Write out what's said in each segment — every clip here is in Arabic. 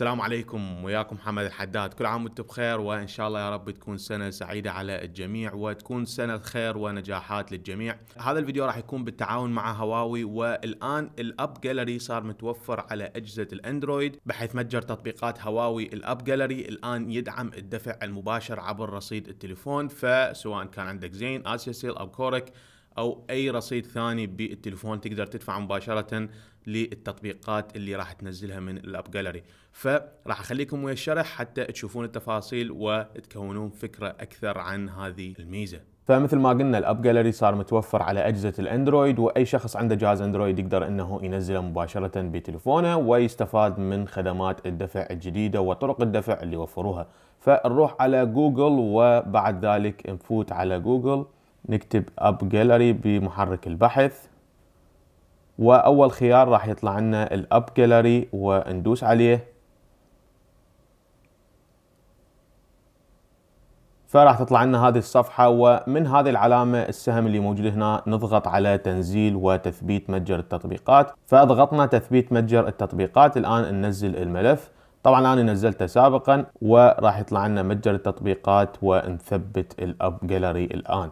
السلام عليكم وياكم محمد الحداد كل عام وانتم بخير وان شاء الله يا رب تكون سنه سعيده على الجميع وتكون سنه خير ونجاحات للجميع هذا الفيديو راح يكون بالتعاون مع هواوي والان الاب جاليري صار متوفر على اجهزه الاندرويد بحيث متجر تطبيقات هواوي الاب جاليري الان يدعم الدفع المباشر عبر رصيد التليفون فسواء كان عندك زين اسيا سيل او كورك او اي رصيد ثاني بالتليفون تقدر تدفع مباشره للتطبيقات اللي راح تنزلها من الاب جاليري فراح اخليكم ويا الشرح حتى تشوفون التفاصيل وتكونون فكره اكثر عن هذه الميزه فمثل ما قلنا الاب جاليري صار متوفر على اجهزه الاندرويد واي شخص عنده جهاز اندرويد يقدر انه ينزله مباشره بتليفونه ويستفاد من خدمات الدفع الجديده وطرق الدفع اللي وفروها فنروح على جوجل وبعد ذلك نفوت على جوجل نكتب اب جاليري بمحرك البحث واول خيار راح يطلع لنا الاب جاليري وندوس عليه فراح تطلع لنا هذه الصفحة ومن هذه العلامة السهم اللي موجود هنا نضغط على تنزيل وتثبيت متجر التطبيقات فاضغطنا تثبيت متجر التطبيقات الآن ننزل الملف طبعا أنا نزلته سابقا وراح يطلع لنا متجر التطبيقات ونثبت الأب جاليري الآن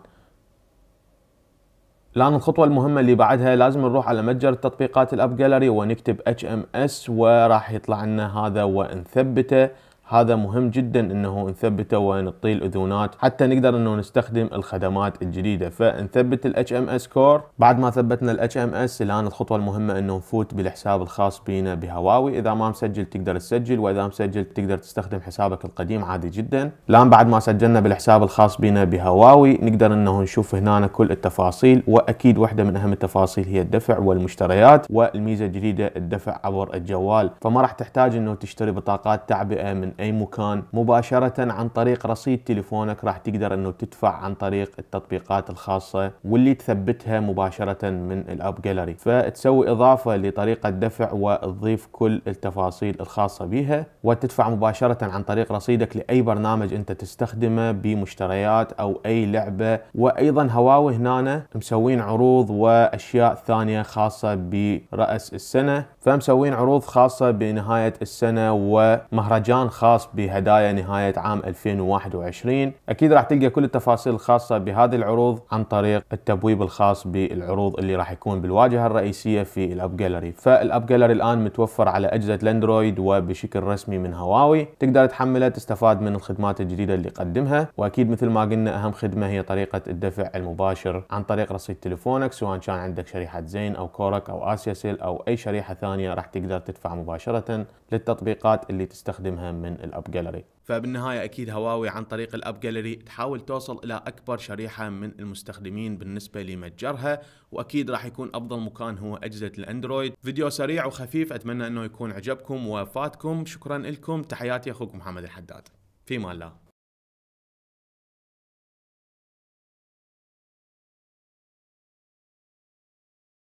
الآن الخطوة المهمة اللي بعدها لازم نروح على متجر التطبيقات الأب جالري ونكتب HMS وراح يطلع لنا هذا ونثبته هذا مهم جدا انه نثبته ونطي الاذونات حتى نقدر انه نستخدم الخدمات الجديده فنثبت الاتش ام اس كور بعد ما ثبتنا الاتش ام اس الان الخطوه المهمه انه نفوت بالحساب الخاص بينا بهواوي اذا ما مسجل تقدر تسجل واذا مسجل تقدر تستخدم حسابك القديم عادي جدا الان بعد ما سجلنا بالحساب الخاص بينا بهواوي نقدر انه نشوف هنا كل التفاصيل واكيد واحده من اهم التفاصيل هي الدفع والمشتريات والميزه الجديده الدفع عبر الجوال فما راح تحتاج انه تشتري بطاقات تعبئه من اي مكان مباشره عن طريق رصيد تليفونك راح تقدر انه تدفع عن طريق التطبيقات الخاصه واللي تثبتها مباشره من الاب جاليري فتسوي اضافه لطريقه دفع وتضيف كل التفاصيل الخاصه بها وتدفع مباشره عن طريق رصيدك لاي برنامج انت تستخدمه بمشتريات او اي لعبه وايضا هواوي هنا مسوين عروض واشياء ثانيه خاصه براس السنه فمسوين عروض خاصة بنهاية السنة ومهرجان خاص بهدايا نهاية عام 2021 أكيد راح تلقى كل التفاصيل الخاصة بهذه العروض عن طريق التبويب الخاص بالعروض اللي راح يكون بالواجهة الرئيسية في الأب جالري فالأب جالري الآن متوفر على أجهزة الاندرويد وبشكل رسمي من هواوي تقدر تحمله تستفاد من الخدمات الجديدة اللي يقدمها وأكيد مثل ما قلنا أهم خدمة هي طريقة الدفع المباشر عن طريق رصيد تليفونك سواء كان عندك شريحة زين أو كورك أو آسيا سيل أو أي شريحة ثانية ثانية راح تقدر تدفع مباشره للتطبيقات اللي تستخدمها من الاب جاليري فبالنهايه اكيد هواوي عن طريق الاب جاليري تحاول توصل الى اكبر شريحه من المستخدمين بالنسبه لمتجرها واكيد راح يكون افضل مكان هو اجهزه الاندرويد فيديو سريع وخفيف اتمنى انه يكون عجبكم وفاتكم شكرا لكم تحياتي اخوكم محمد الحداد في الله